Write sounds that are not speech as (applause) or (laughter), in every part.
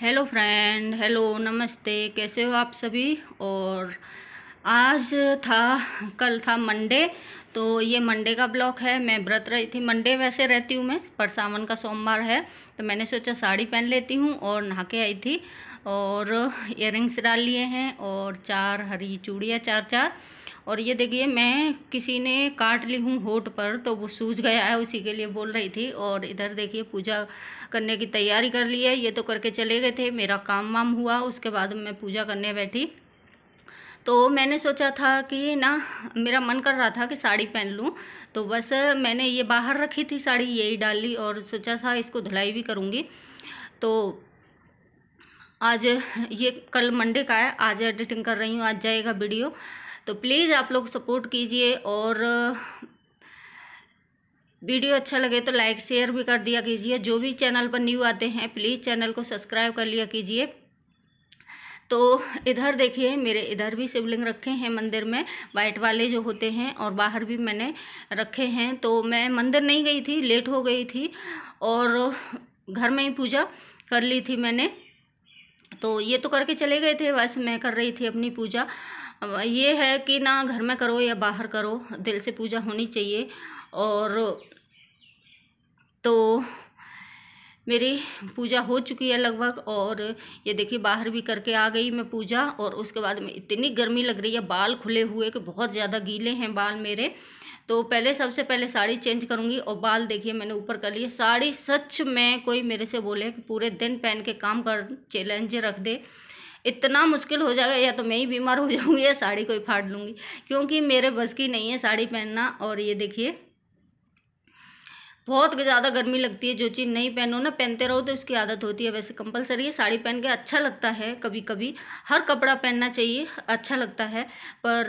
hello friend hello नमस्ते कैसे हो आप सभी और आज था कल था मंडे तो ये मंडे का ब्लॉक है मैं व्रत रही थी मंडे वैसे रहती हूँ मैं पर सावन का सोमवार है तो मैंने सोचा साड़ी पहन लेती हूँ और नहा के आई थी और इयरिंग्स डाल लिए हैं और चार हरी चूड़ियाँ चार चार और ये देखिए मैं किसी ने काट ली हूँ होठ पर तो वो सूझ गया है उसी के लिए बोल रही थी और इधर देखिए पूजा करने की तैयारी कर ली है ये तो करके चले गए थे मेरा काम वाम हुआ उसके बाद मैं पूजा करने बैठी तो मैंने सोचा था कि ना मेरा मन कर रहा था कि साड़ी पहन लूँ तो बस मैंने ये बाहर रखी थी साड़ी यही डाल ली और सोचा था इसको धुलाई भी करूँगी तो आज ये कल मंडे का है आज एडिटिंग कर रही हूँ आज जाएगा वीडियो तो प्लीज़ आप लोग सपोर्ट कीजिए और वीडियो अच्छा लगे तो लाइक शेयर भी कर दिया कीजिए जो भी चैनल पर न्यू आते हैं प्लीज़ चैनल को सब्सक्राइब कर लिया कीजिए तो इधर देखिए मेरे इधर भी शिवलिंग रखे हैं मंदिर में वाइट वाले जो होते हैं और बाहर भी मैंने रखे हैं तो मैं मंदिर नहीं गई थी लेट हो गई थी और घर में ही पूजा कर ली थी मैंने तो ये तो करके चले गए थे वैसे मैं कर रही थी अपनी पूजा ये है कि ना घर में करो या बाहर करो दिल से पूजा होनी चाहिए और तो मेरी पूजा हो चुकी है लगभग और ये देखिए बाहर भी करके आ गई मैं पूजा और उसके बाद में इतनी गर्मी लग रही है बाल खुले हुए कि बहुत ज़्यादा गीले हैं बाल मेरे तो पहले सबसे पहले साड़ी चेंज करूँगी और बाल देखिए मैंने ऊपर कर लिए साड़ी सच में कोई मेरे से बोले कि पूरे दिन पहन के काम कर चैलेंज रख दे इतना मुश्किल हो जाएगा या तो मैं ही बीमार हो जाऊँगी या साड़ी कोई फाड़ लूँगी क्योंकि मेरे बस की नहीं है साड़ी पहनना और ये देखिए बहुत ज़्यादा गर्मी लगती है जो चीज़ नहीं पहनो ना पहनते रहो तो इसकी आदत होती है वैसे कंपलसरी है साड़ी पहन के अच्छा लगता है कभी कभी हर कपड़ा पहनना चाहिए अच्छा लगता है पर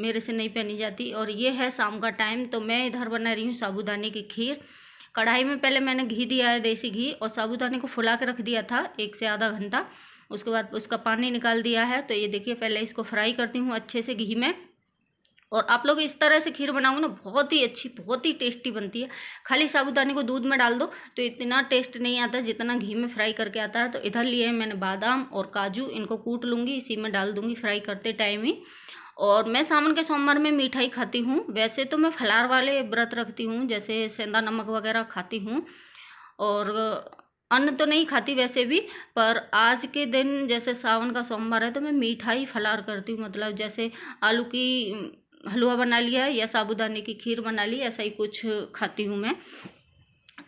मेरे से नहीं पहनी जाती और ये है शाम का टाइम तो मैं इधर बना रही हूँ साबुदाने की खीर कढ़ाई में पहले मैंने घी दिया है देसी घी और साबुदाने को फुला के रख दिया था एक से आधा घंटा उसके बाद उसका पानी निकाल दिया है तो ये देखिए पहले इसको फ्राई करती हूँ अच्छे से घी में और आप लोग इस तरह से खीर बनाओगे ना बहुत ही अच्छी बहुत ही टेस्टी बनती है खाली साबुदाने को दूध में डाल दो तो इतना टेस्ट नहीं आता जितना घी में फ्राई करके आता है तो इधर लिए मैंने बादाम और काजू इनको कूट लूँगी इसी में डाल दूँगी फ्राई करते टाइम ही और मैं सावन के सोमवार में मिठाई खाती हूँ वैसे तो मैं फलार वाले व्रत रखती हूँ जैसे सेंधा नमक वगैरह खाती हूँ और अन्न तो नहीं खाती वैसे भी पर आज के दिन जैसे सावन का सोमवार है तो मैं मीठाई फलार करती हूँ मतलब जैसे आलू की हलवा बना लिया या साबुदाने की खीर बना ली ऐसा ही कुछ खाती हूँ मैं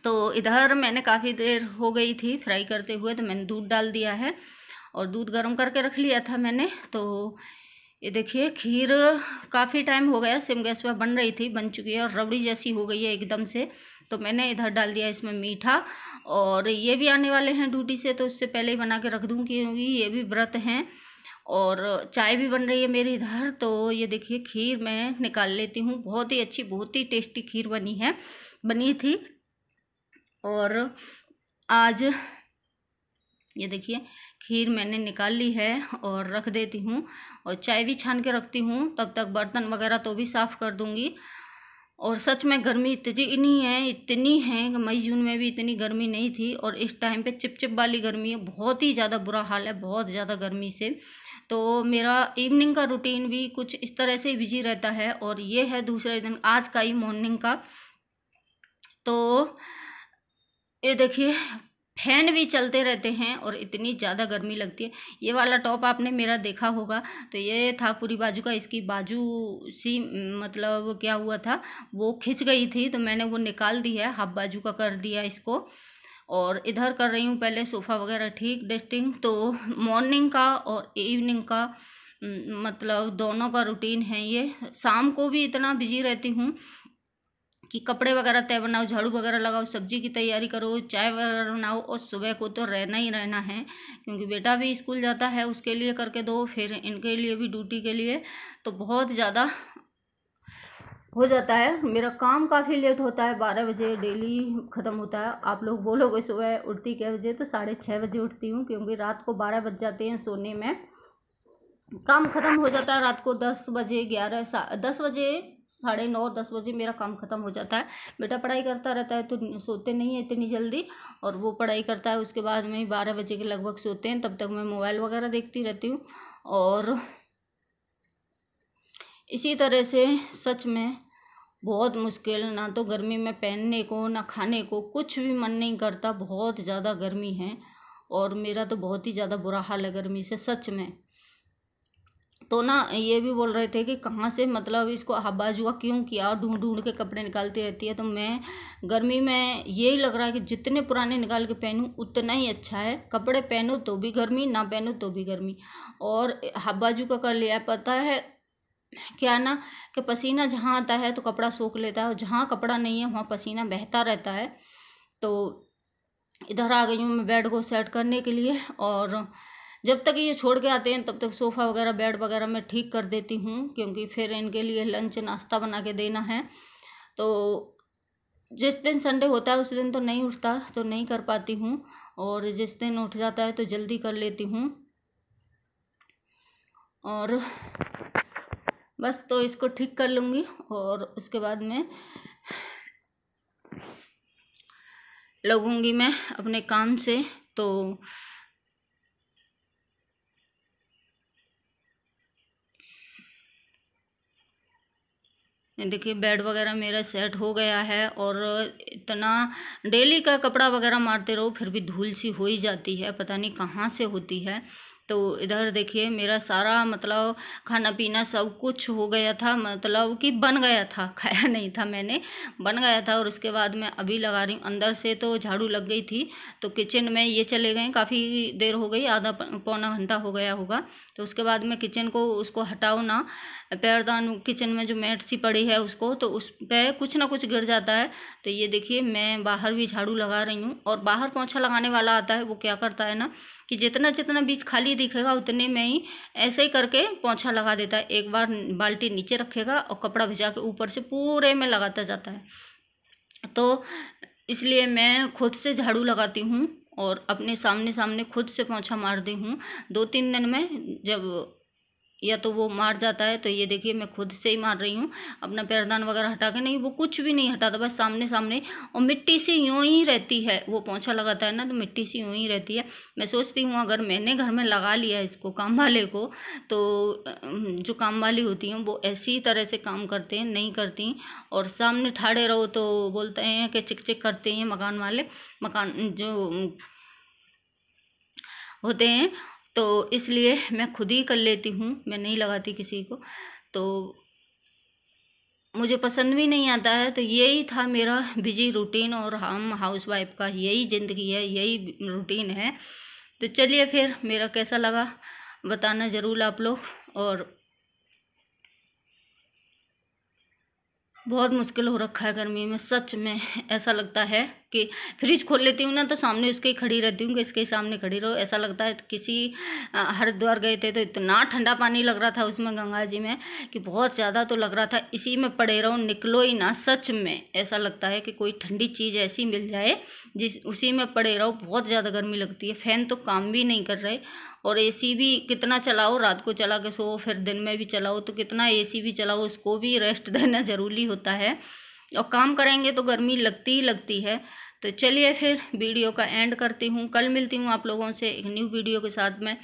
तो इधर मैंने काफ़ी देर हो गई थी फ्राई करते हुए तो मैंने दूध डाल दिया है और दूध गर्म करके रख लिया था मैंने तो ये देखिए खीर काफ़ी टाइम हो गया सिम गैस पर बन रही थी बन चुकी है और रबड़ी जैसी हो गई है एकदम से तो मैंने इधर डाल दिया इसमें मीठा और ये भी आने वाले हैं ड्यूटी से तो उससे पहले ही बना के रख दूँ क्योंकि ये भी व्रत हैं और चाय भी बन रही है मेरी इधर तो ये देखिए खीर मैं निकाल लेती हूँ बहुत ही अच्छी बहुत ही टेस्टी खीर बनी है बनी थी और आज ये देखिए खीर मैंने निकाल ली है और रख देती हूँ और चाय भी छान के रखती हूँ तब तक बर्तन वगैरह तो भी साफ़ कर दूँगी और सच में गर्मी इतनी है इतनी है कि मई जून में भी इतनी गर्मी नहीं थी और इस टाइम पे चिपचिप वाली गर्मी है बहुत ही ज़्यादा बुरा हाल है बहुत ज़्यादा गर्मी से तो मेरा इवनिंग का रूटीन भी कुछ इस तरह से बिजी रहता है और ये है दूसरे दिन आज का ही मॉर्निंग का तो ये देखिए फैन भी चलते रहते हैं और इतनी ज़्यादा गर्मी लगती है ये वाला टॉप आपने मेरा देखा होगा तो ये था पूरी बाजू का इसकी बाजू सी मतलब क्या हुआ था वो खिंच गई थी तो मैंने वो निकाल दी है हाफ बाजू का कर दिया इसको और इधर कर रही हूँ पहले सोफ़ा वगैरह ठीक डस्टिंग तो मॉर्निंग का और इवनिंग का मतलब दोनों का रूटीन है ये शाम को भी इतना बिजी रहती हूँ कि कपड़े वगैरह तय बनाओ झाड़ू वगैरह लगाओ सब्जी की तैयारी करो चाय वगैरह बनाओ और सुबह को तो रहना ही रहना है क्योंकि बेटा भी स्कूल जाता है उसके लिए करके दो फिर इनके लिए भी ड्यूटी के लिए तो बहुत ज़्यादा हो जाता है मेरा काम काफ़ी लेट होता है बारह बजे डेली ख़त्म होता है आप लोग बोलोगे सुबह उठती क्या बजे तो साढ़े छः बजे उठती हूँ क्योंकि रात को बारह बज जाते हैं सोने में काम ख़त्म हो जाता है रात को दस बजे ग्यारह सा दस बजे साढ़े नौ दस बजे मेरा काम ख़त्म हो जाता है बेटा पढ़ाई करता रहता है तो सोते नहीं है इतनी जल्दी और वो पढ़ाई करता है उसके बाद में बारह बजे के लगभग सोते हैं तब तक मैं मोबाइल वगैरह देखती रहती हूँ और इसी तरह से सच में बहुत मुश्किल ना तो गर्मी में पहनने को ना खाने को कुछ भी मन नहीं करता बहुत ज़्यादा गर्मी है और मेरा तो बहुत ही ज़्यादा बुरा हाल है गर्मी से सच में तो ना ये भी बोल रहे थे कि कहाँ से मतलब इसको का क्यों किया ढूंढ ढूंढ के कपड़े निकालती रहती है तो मैं गर्मी में यही लग रहा है कि जितने पुराने निकाल के पहनूँ उतना ही अच्छा है कपड़े पहनो तो भी गर्मी ना पहनो तो भी गर्मी और हब्बाजू का कर लिया पता है क्या है ना कि पसीना जहाँ आता है तो कपड़ा सूख लेता है और जहाँ कपड़ा नहीं है वहाँ पसीना बहता रहता है तो इधर आ गई हूँ मैं बेड को सेट करने के लिए और जब तक ये छोड़ के आते हैं तब तक सोफ़ा वगैरह बेड वगैरह मैं ठीक कर देती हूँ क्योंकि फिर इनके लिए लंच नाश्ता बना के देना है तो जिस दिन संडे होता है उस दिन तो नहीं उठता तो नहीं कर पाती हूँ और जिस दिन उठ जाता है तो जल्दी कर लेती हूँ और बस तो इसको ठीक कर लूँगी और उसके बाद में लगूँगी मैं अपने काम से तो देखिए बेड वगैरह मेरा सेट हो गया है और इतना डेली का कपड़ा वगैरह मारते रहो फिर भी धूल सी हो ही जाती है पता नहीं कहाँ से होती है तो इधर देखिए मेरा सारा मतलब खाना पीना सब कुछ हो गया था मतलब कि बन गया था (laughs) खाया नहीं था मैंने बन गया था और उसके बाद मैं अभी लगा रही हूँ अंदर से तो झाड़ू लग गई थी तो किचन में ये चले गए काफ़ी देर हो गई आधा पौना घंटा हो गया होगा तो उसके बाद मैं किचन को उसको हटाओ ना पैरदान किचन में जो मैट सी पड़ी है उसको तो उस पर कुछ ना कुछ गिर जाता है तो ये देखिए मैं बाहर भी झाड़ू लगा रही हूँ और बाहर पोछा लगाने वाला आता है वो क्या करता है ना कि जितना जितना बीच खाली दिखेगा उतने में ही ऐसे ही करके पोछा लगा देता है एक बार बाल्टी नीचे रखेगा और कपड़ा भिजा के ऊपर से पूरे में लगाता जाता है तो इसलिए मैं खुद से झाड़ू लगाती हूँ और अपने सामने सामने खुद से पोछा मारती हूँ दो तीन दिन में जब या तो वो मार जाता है तो ये देखिए मैं खुद से ही मार रही हूँ अपना पैरदान वगैरह हटा के नहीं वो कुछ भी नहीं हटाता बस सामने सामने और मिट्टी से यूँ ही रहती है वो पोछा लगाता है ना तो मिट्टी से यूँ ही रहती है मैं सोचती हूँ अगर मैंने घर में लगा लिया इसको काम वाले को तो जो काम वाली होती हैं वो ऐसी तरह से काम करते हैं नहीं करती और सामने ठाड़े रहो तो बोलते हैं कि चिक चिक करते हैं मकान वाले मकान जो होते हैं तो इसलिए मैं खुद ही कर लेती हूँ मैं नहीं लगाती किसी को तो मुझे पसंद भी नहीं आता है तो यही था मेरा बिजी रूटीन और हम हाउस वाइफ का यही ज़िंदगी है यही रूटीन है तो चलिए फिर मेरा कैसा लगा बताना ज़रूर आप लोग और बहुत मुश्किल हो रखा है गर्मी में सच में ऐसा लगता है कि फ्रिज खोल लेती हूँ ना तो सामने उसके ही खड़ी रहती हूँ कि इसके ही सामने खड़ी रहो ऐसा लगता है किसी हरिद्वार गए थे तो इतना ठंडा पानी लग रहा था उसमें गंगा जी में कि बहुत ज़्यादा तो लग रहा था इसी में पड़े रहो निकलो ही ना सच में ऐसा लगता है कि कोई ठंडी चीज़ ऐसी मिल जाए जिस उसी में पड़े रहो बहुत ज़्यादा गर्मी लगती है फ़ैन तो काम भी नहीं कर रहे और एसी भी कितना चलाओ रात को चला के सो फिर दिन में भी चलाओ तो कितना एसी भी चलाओ उसको भी रेस्ट (laughs) देना ज़रूरी होता है और काम करेंगे तो गर्मी लगती ही लगती है तो चलिए फिर वीडियो का एंड करती हूँ कल मिलती हूँ आप लोगों से एक न्यू वीडियो के साथ में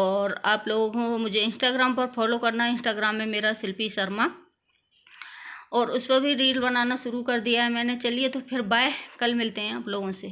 और आप लोगों को मुझे इंस्टाग्राम पर फॉलो करना है इंस्टाग्राम में मेरा शिल्पी शर्मा और उस पर भी रील बनाना शुरू कर दिया है मैंने चलिए तो फिर बाय कल मिलते हैं आप लोगों से